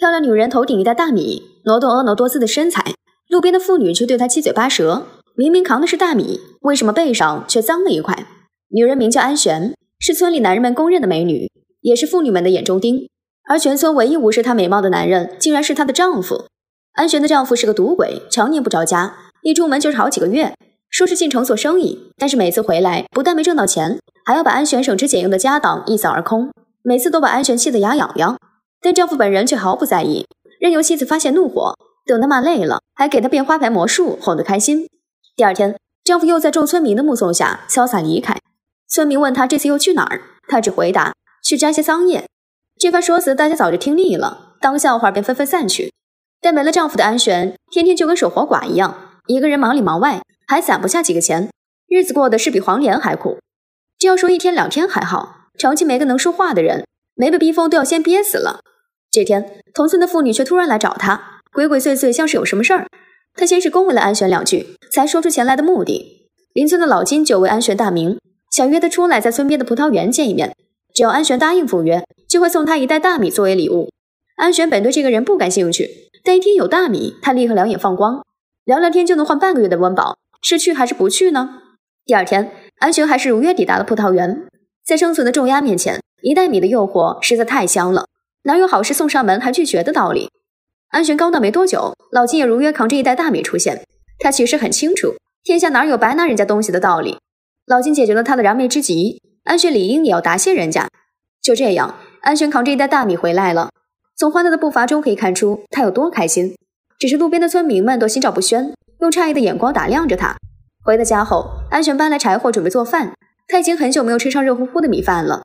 漂亮女人头顶一袋大米，挪动婀娜多姿的身材，路边的妇女却对她七嘴八舌。明明扛的是大米，为什么背上却脏了一块？女人名叫安璇，是村里男人们公认的美女，也是妇女们的眼中钉。而全村唯一无视她美貌的男人，竟然是她的丈夫。安璇的丈夫是个赌鬼，常年不着家，一出门就是好几个月。说是进城做生意，但是每次回来，不但没挣到钱，还要把安璇省吃俭用的家当一扫而空，每次都把安璇气得牙痒痒。但丈夫本人却毫不在意，任由妻子发泄怒火。等她骂累了，还给她变花牌魔术，哄得开心。第二天，丈夫又在众村民的目送下潇洒离开。村民问他这次又去哪儿，他只回答去摘些桑叶。这番说辞大家早就听腻了，当笑话便纷纷散去。但没了丈夫的安全，天天就跟守活寡一样，一个人忙里忙外，还攒不下几个钱，日子过得是比黄连还苦。这要说一天两天还好，长期没个能说话的人，没被逼疯都要先憋死了。这天，同村的妇女却突然来找他，鬼鬼祟祟，像是有什么事儿。他先是恭维了安玄两句，才说出前来的目的。邻村的老金久闻安玄大名，想约他出来，在村边的葡萄园见一面。只要安玄答应赴约，就会送他一袋大米作为礼物。安玄本对这个人不感兴趣，但一听有大米，他立刻两眼放光。聊聊天就能换半个月的温饱，是去还是不去呢？第二天，安玄还是如约抵达了葡萄园。在生存的重压面前，一袋米的诱惑实在太香了。哪有好事送上门还拒绝的道理？安全刚到没多久，老金也如约扛着一袋大米出现。他其实很清楚，天下哪有白拿人家东西的道理。老金解决了他的燃眉之急，安玄理应也要答谢人家。就这样，安玄扛着一袋大米回来了。从欢乐的步伐中可以看出他有多开心。只是路边的村民们都心照不宣，用诧异的眼光打量着他。回到家后，安玄搬来柴火准备做饭。他已经很久没有吃上热乎乎的米饭了。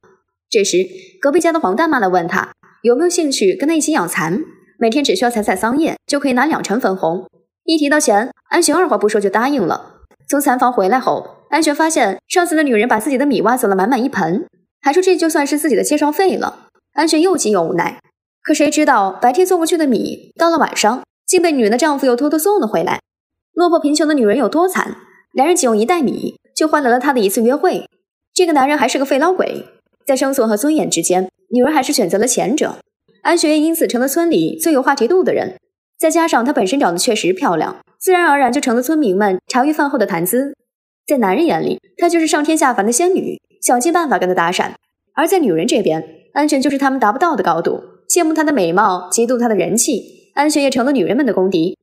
这时，隔壁家的黄大妈来问他。有没有兴趣跟他一起养蚕？每天只需要采采桑叶，就可以拿两成分红。一提到钱，安璇二话不说就答应了。从蚕房回来后，安璇发现上次的女人把自己的米挖走了满满一盆，还说这就算是自己的介绍费了。安璇又急又无奈。可谁知道白天送过去的米，到了晚上竟被女人的丈夫又偷偷送了回来。落魄贫穷的女人有多惨？男人仅用一袋米就换来了她的一次约会。这个男人还是个肺老鬼，在生存和尊严之间。女儿还是选择了前者，安雪也因此成了村里最有话题度的人。再加上她本身长得确实漂亮，自然而然就成了村民们茶余饭后的谈资。在男人眼里，她就是上天下凡的仙女，想尽办法跟她搭讪；而在女人这边，安全就是他们达不到的高度，羡慕她的美貌，嫉妒她的人气。安雪也成了女人们的公敌。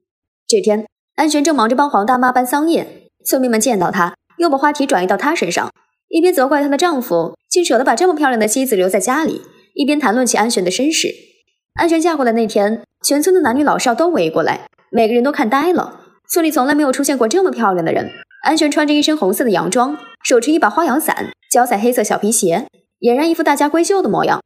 这天，安璇正忙着帮黄大妈搬桑叶，村民们见到她，又把话题转移到她身上。一边责怪她的丈夫竟舍得把这么漂亮的妻子留在家里，一边谈论起安璇的身世。安璇嫁过来那天，全村的男女老少都围过来，每个人都看呆了。村里从来没有出现过这么漂亮的人。安璇穿着一身红色的洋装，手持一把花阳伞，脚踩黑色小皮鞋，俨然一副大家闺秀的模样。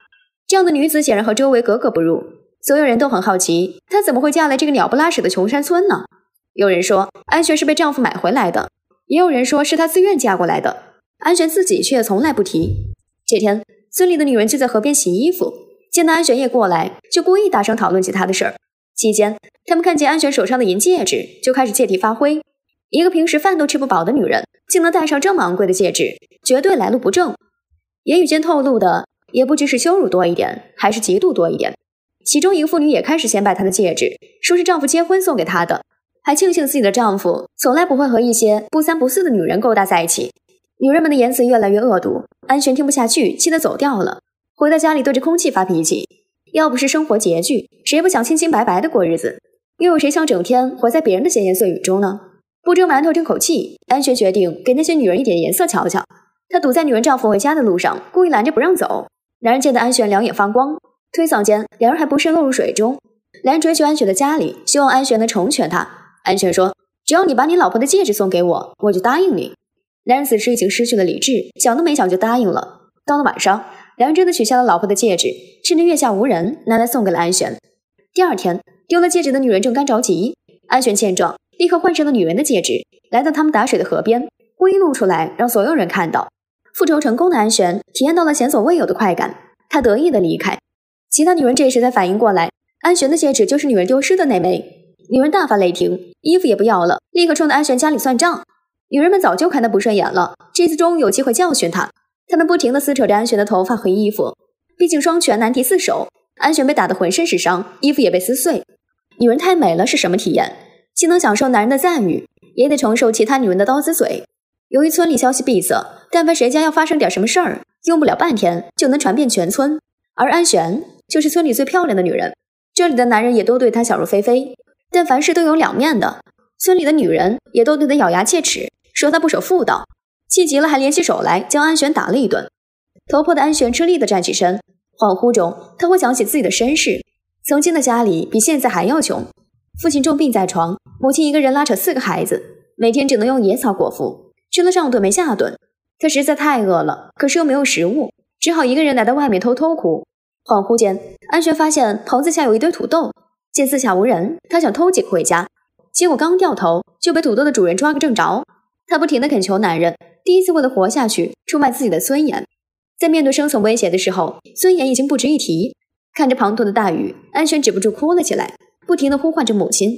这样的女子显然和周围格格不入，所有人都很好奇她怎么会嫁来这个鸟不拉屎的穷山村呢？有人说安璇是被丈夫买回来的，也有人说是她自愿嫁过来的。安玄自己却从来不提。这天，村里的女人就在河边洗衣服，见到安玄也过来，就故意大声讨论起他的事儿。期间，他们看见安玄手上的银戒指，就开始借题发挥。一个平时饭都吃不饱的女人，竟能戴上这么昂贵的戒指，绝对来路不正。言语间透露的，也不知是羞辱多一点，还是嫉妒多一点。其中一个妇女也开始显摆她的戒指，说是丈夫结婚送给她的，还庆幸自己的丈夫从来不会和一些不三不四的女人勾搭在一起。女人们的言辞越来越恶毒，安璇听不下去，气得走掉了。回到家里，对着空气发脾气。要不是生活拮据，谁不想清清白白的过日子？又有谁想整天活在别人的闲言碎语中呢？不蒸馒头争口气，安璇决定给那些女人一点颜色瞧瞧。他堵在女人丈夫回家的路上，故意拦着不让走。男人见到安璇两眼发光，推搡间，两人还不慎落入水中。男人追去安璇的家里，希望安璇能成全他。安璇说：“只要你把你老婆的戒指送给我，我就答应你。”男人此时已经失去了理智，想都没想就答应了。到了晚上，两人真的取下了老婆的戒指，趁着月下无人，拿来送给了安璇。第二天，丢了戒指的女人正干着急，安璇见状，立刻换上了女人的戒指，来到他们打水的河边，故意露出来让所有人看到。复仇成功的安璇体验到了前所未有的快感，他得意的离开。其他女人这时才反应过来，安璇的戒指就是女人丢失的那枚。女人大发雷霆，衣服也不要了，立刻冲到安璇家里算账。女人们早就看他不顺眼了，这次终于有机会教训他。他们不停地撕扯着安璇的头发和衣服，毕竟双拳难敌四手，安璇被打得浑身是伤，衣服也被撕碎。女人太美了是什么体验？既能享受男人的赞誉，也得承受其他女人的刀子嘴。由于村里消息闭塞，但凡谁家要发生点什么事儿，用不了半天就能传遍全村。而安璇就是村里最漂亮的女人，这里的男人也都对她想入非非。但凡事都有两面的，村里的女人也都对她咬牙切齿。说他不守妇道，气急了还联起手来将安璇打了一顿。头破的安璇吃力地站起身，恍惚中他会想起自己的身世：曾经的家里比现在还要穷，父亲重病在床，母亲一个人拉扯四个孩子，每天只能用野草果腹，吃了上顿没下顿。他实在太饿了，可是又没有食物，只好一个人来到外面偷偷哭。恍惚间，安璇发现棚子下有一堆土豆，见四下无人，他想偷几个回家，结果刚掉头就被土豆的主人抓个正着。她不停地恳求男人，第一次为了活下去出卖自己的尊严。在面对生存威胁的时候，尊严已经不值一提。看着滂沱的大雨，安璇止不住哭了起来，不停地呼唤着母亲。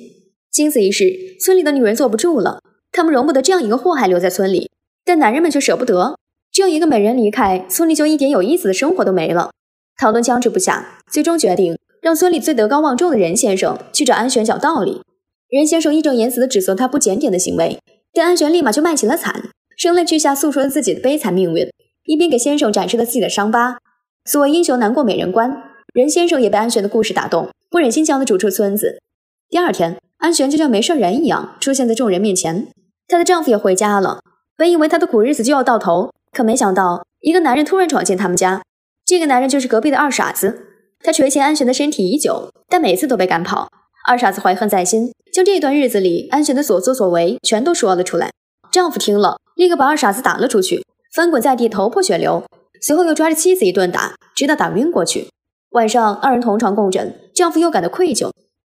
经此一事，村里的女人坐不住了，他们容不得这样一个祸害留在村里。但男人们却舍不得这样一个美人离开，村里就一点有意思的生活都没了。讨论僵持不下，最终决定让村里最德高望重的任先生去找安玄讲道理。任先生义正言辞地指责她不检点的行为。但安玄立马就卖起了惨，声泪俱下诉说了自己的悲惨命运，一边给先生展示了自己的伤疤。所谓英雄难过美人关，任先生也被安玄的故事打动，不忍心将他逐出村子。第二天，安玄就像没事人一样出现在众人面前，她的丈夫也回家了。本以为她的苦日子就要到头，可没想到一个男人突然闯进他们家。这个男人就是隔壁的二傻子，他垂涎安玄的身体已久，但每次都被赶跑。二傻子怀恨在心。将这段日子里安璇的所作所为全都说了出来。丈夫听了，立刻把二傻子打了出去，翻滚在地，头破血流。随后又抓着妻子一顿打，直到打晕过去。晚上，二人同床共枕，丈夫又感到愧疚。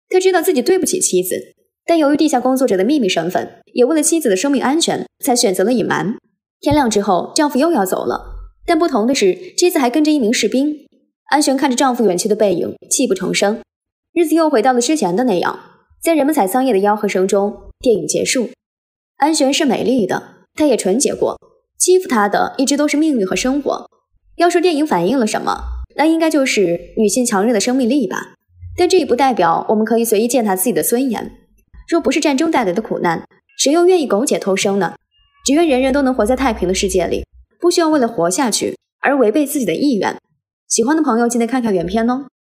他知道自己对不起妻子，但由于地下工作者的秘密身份，也为了妻子的生命安全，才选择了隐瞒。天亮之后，丈夫又要走了，但不同的是，妻子还跟着一名士兵。安璇看着丈夫远去的背影，泣不成声。日子又回到了之前的那样。在人们采桑叶的吆喝声中，电影结束。安璇是美丽的，她也纯洁过。欺负她的，一直都是命运和生活。要说电影反映了什么，那应该就是女性强韧的生命力吧。但这也不代表我们可以随意践踏自己的尊严。若不是战争带来的苦难，谁又愿意苟且偷生呢？只愿人人都能活在太平的世界里，不需要为了活下去而违背自己的意愿。喜欢的朋友，记得看看原片哦。